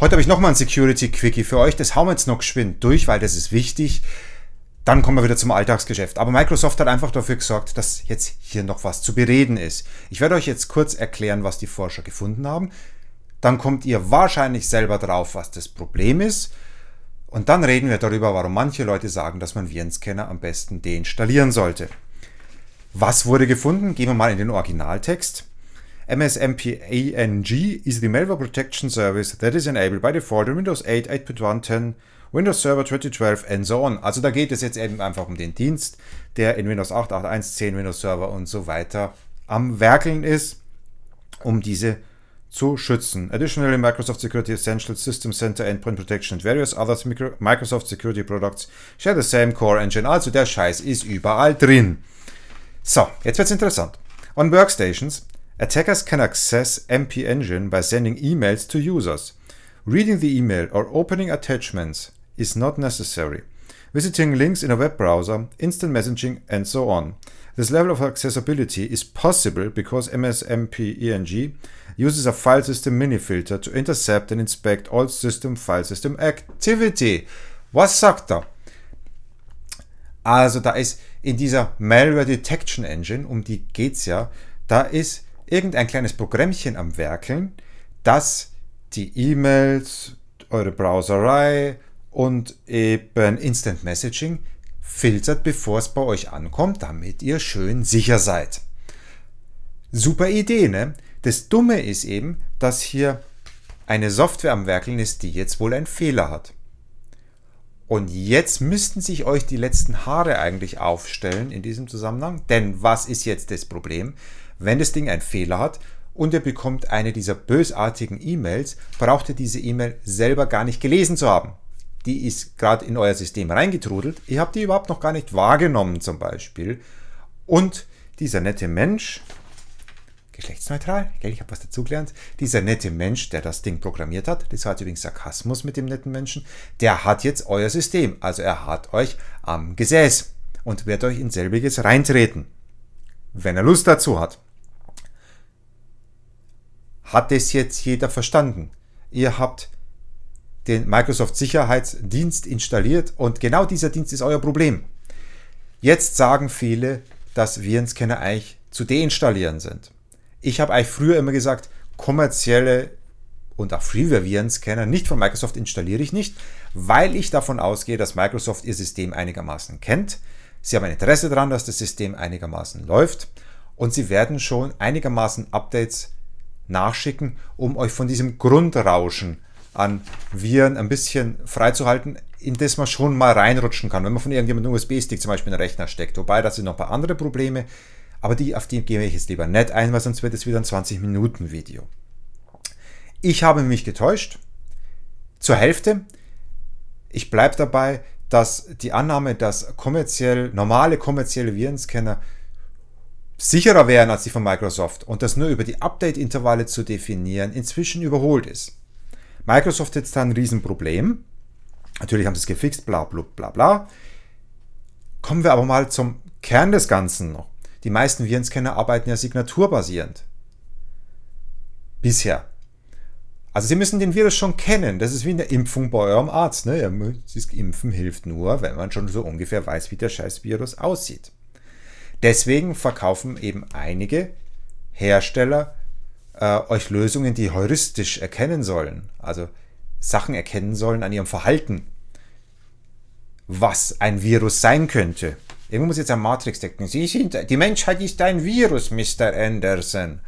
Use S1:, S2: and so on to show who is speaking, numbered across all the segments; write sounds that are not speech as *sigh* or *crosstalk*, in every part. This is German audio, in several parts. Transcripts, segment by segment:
S1: Heute habe ich nochmal ein Security-Quickie für euch. Das hauen wir jetzt noch geschwind durch, weil das ist wichtig. Dann kommen wir wieder zum Alltagsgeschäft. Aber Microsoft hat einfach dafür gesorgt, dass jetzt hier noch was zu bereden ist. Ich werde euch jetzt kurz erklären, was die Forscher gefunden haben. Dann kommt ihr wahrscheinlich selber drauf, was das Problem ist. Und dann reden wir darüber, warum manche Leute sagen, dass man Virenscanner am besten deinstallieren sollte. Was wurde gefunden? Gehen wir mal in den Originaltext. MSMPANG is the malware protection service that is enabled by default in Windows 8, 8.1, 10, Windows Server 2012 and so on. Also da geht es jetzt eben einfach um den Dienst, der in Windows 8, 8.1, 10, Windows Server und so weiter am Werkeln ist, um diese zu schützen. Additionally, Microsoft Security Essentials System Center Endpoint Protection and various other Microsoft Security Products share the same core engine. Also der Scheiß ist überall drin. So, jetzt wird's interessant. On Workstations, Attackers can access MP Engine by sending emails to users. Reading the email or opening attachments is not necessary. Visiting links in a web browser, instant messaging, and so on. This level of accessibility is possible because MSMPENG uses a file system mini-filter to intercept and inspect all system file system activity. Was sagt er? Also da ist in dieser Malware Detection Engine, um die geht's ja, da ist irgendein kleines Programmchen am Werkeln, das die E-Mails, eure Browserei und eben Instant Messaging filtert, bevor es bei euch ankommt, damit ihr schön sicher seid. Super Idee, ne? Das Dumme ist eben, dass hier eine Software am Werkeln ist, die jetzt wohl einen Fehler hat. Und jetzt müssten sich euch die letzten Haare eigentlich aufstellen in diesem Zusammenhang, denn was ist jetzt das Problem? Wenn das Ding einen Fehler hat und er bekommt eine dieser bösartigen E-Mails, braucht ihr diese E-Mail selber gar nicht gelesen zu haben. Die ist gerade in euer System reingetrudelt. Ihr habt die überhaupt noch gar nicht wahrgenommen zum Beispiel. Und dieser nette Mensch, geschlechtsneutral, gell, ich habe was dazugelernt. Dieser nette Mensch, der das Ding programmiert hat, das war übrigens Sarkasmus mit dem netten Menschen, der hat jetzt euer System. Also er hat euch am Gesäß und wird euch in selbiges reintreten. Wenn er Lust dazu hat. Hat es jetzt jeder verstanden? Ihr habt den Microsoft Sicherheitsdienst installiert und genau dieser Dienst ist euer Problem. Jetzt sagen viele, dass Virenscanner eigentlich zu deinstallieren sind. Ich habe eigentlich früher immer gesagt, kommerzielle und auch Freeware-Virenscanner nicht von Microsoft installiere ich nicht, weil ich davon ausgehe, dass Microsoft ihr System einigermaßen kennt. Sie haben ein Interesse daran, dass das System einigermaßen läuft und sie werden schon einigermaßen Updates nachschicken, um euch von diesem Grundrauschen an Viren ein bisschen freizuhalten, in das man schon mal reinrutschen kann, wenn man von irgendjemandem einen USB-Stick zum Beispiel in den Rechner steckt. Wobei, das sind noch ein paar andere Probleme, aber die, auf die gehe ich jetzt lieber nicht ein, weil sonst wird es wieder ein 20-Minuten-Video. Ich habe mich getäuscht. Zur Hälfte. Ich bleibe dabei, dass die Annahme, dass kommerziell, normale kommerzielle Virenscanner sicherer wären als die von Microsoft und das nur über die Update-Intervalle zu definieren inzwischen überholt ist. Microsoft hat jetzt da ein Riesenproblem. Natürlich haben sie es gefixt, bla bla bla bla. Kommen wir aber mal zum Kern des Ganzen noch. Die meisten Virenscanner arbeiten ja signaturbasierend. Bisher. Also Sie müssen den Virus schon kennen. Das ist wie in der Impfung bei eurem Arzt. Ne? Impfen hilft nur, wenn man schon so ungefähr weiß, wie der Scheißvirus aussieht. Deswegen verkaufen eben einige Hersteller äh, euch Lösungen, die heuristisch erkennen sollen, also Sachen erkennen sollen an ihrem Verhalten, was ein Virus sein könnte. Irgendwo muss jetzt an Matrix denken. Sie sind, die Menschheit ist ein Virus, Mr. Anderson.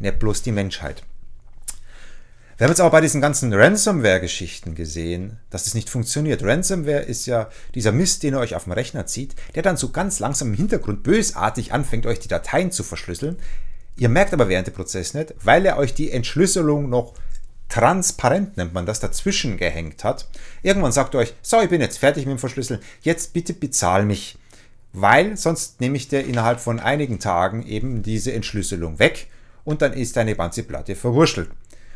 S1: Nicht bloß die Menschheit. Wir haben jetzt aber bei diesen ganzen Ransomware-Geschichten gesehen, dass das nicht funktioniert. Ransomware ist ja dieser Mist, den ihr euch auf dem Rechner zieht, der dann so ganz langsam im Hintergrund bösartig anfängt, euch die Dateien zu verschlüsseln. Ihr merkt aber während dem Prozess nicht, weil er euch die Entschlüsselung noch transparent nennt man das, dazwischen gehängt hat. Irgendwann sagt er euch, so, ich bin jetzt fertig mit dem Verschlüsseln, jetzt bitte bezahl mich. Weil sonst nehme ich dir innerhalb von einigen Tagen eben diese Entschlüsselung weg und dann ist deine ganze Platte verwurschtelt.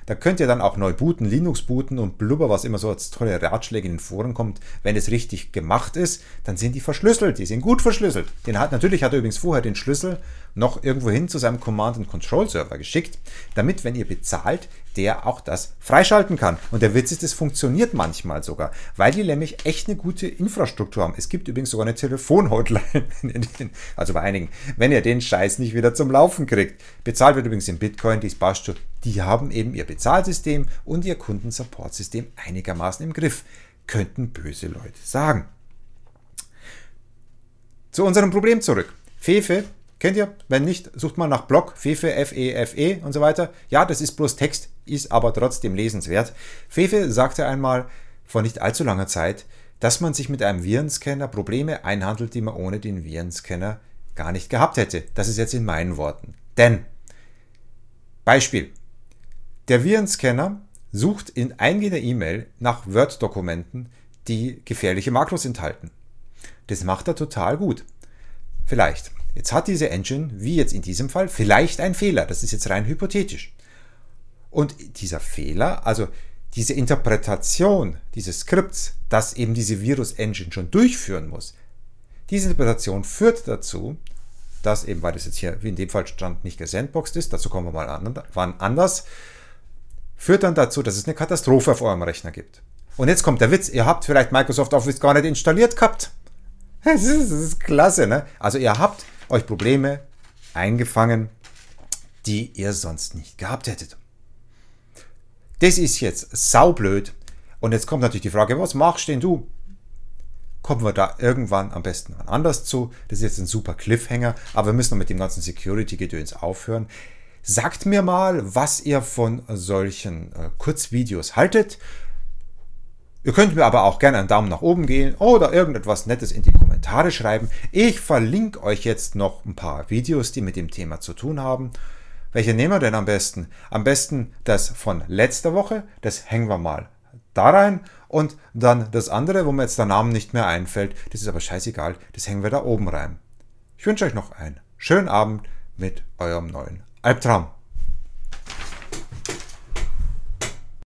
S1: Da könnt ihr dann auch neu booten, Linux booten und blubber, was immer so als tolle Ratschläge in den Foren kommt. Wenn es richtig gemacht ist, dann sind die verschlüsselt. Die sind gut verschlüsselt. Den hat, natürlich hat er übrigens vorher den Schlüssel noch irgendwo hin zu seinem Command and Control Server geschickt, damit, wenn ihr bezahlt, der auch das freischalten kann. Und der Witz ist, es funktioniert manchmal sogar, weil die nämlich echt eine gute Infrastruktur haben. Es gibt übrigens sogar eine telefon *laughs* also bei einigen, wenn ihr den Scheiß nicht wieder zum Laufen kriegt. Bezahlt wird übrigens in Bitcoin, die Sparstu, die haben eben ihr Bezahlsystem und ihr Kundensupportsystem einigermaßen im Griff, könnten böse Leute sagen. Zu unserem Problem zurück. Fefe Kennt ihr? Wenn nicht, sucht mal nach Blog, Fefe, F-E-F-E e und so weiter. Ja, das ist bloß Text, ist aber trotzdem lesenswert. Fefe sagte einmal vor nicht allzu langer Zeit, dass man sich mit einem Virenscanner Probleme einhandelt, die man ohne den Virenscanner gar nicht gehabt hätte. Das ist jetzt in meinen Worten. Denn, Beispiel, der Virenscanner sucht in eingehender E-Mail nach Word-Dokumenten, die gefährliche Makros enthalten. Das macht er total gut. Vielleicht. Jetzt hat diese Engine, wie jetzt in diesem Fall, vielleicht einen Fehler. Das ist jetzt rein hypothetisch. Und dieser Fehler, also diese Interpretation dieses Skripts, das eben diese Virus-Engine schon durchführen muss, diese Interpretation führt dazu, dass eben, weil das jetzt hier wie in dem Fall stand, nicht gesandboxed ist, dazu kommen wir mal an, wann anders, führt dann dazu, dass es eine Katastrophe auf eurem Rechner gibt. Und jetzt kommt der Witz, ihr habt vielleicht Microsoft Office gar nicht installiert gehabt. *laughs* Das ist, das ist klasse, ne? Also ihr habt euch Probleme eingefangen, die ihr sonst nicht gehabt hättet. Das ist jetzt saublöd. Und jetzt kommt natürlich die Frage, was machst denn du? Kommen wir da irgendwann am besten anders zu. Das ist jetzt ein super Cliffhanger, aber wir müssen noch mit dem ganzen Security-Gedöns aufhören. Sagt mir mal, was ihr von solchen äh, Kurzvideos haltet. Ihr könnt mir aber auch gerne einen Daumen nach oben gehen oder irgendetwas Nettes in die Kommentare. Kommentare schreiben. Ich verlinke euch jetzt noch ein paar Videos, die mit dem Thema zu tun haben. Welche nehmen wir denn am besten? Am besten das von letzter Woche, das hängen wir mal da rein und dann das andere, wo mir jetzt der Name nicht mehr einfällt. Das ist aber scheißegal, das hängen wir da oben rein. Ich wünsche euch noch einen schönen Abend mit eurem neuen Albtraum.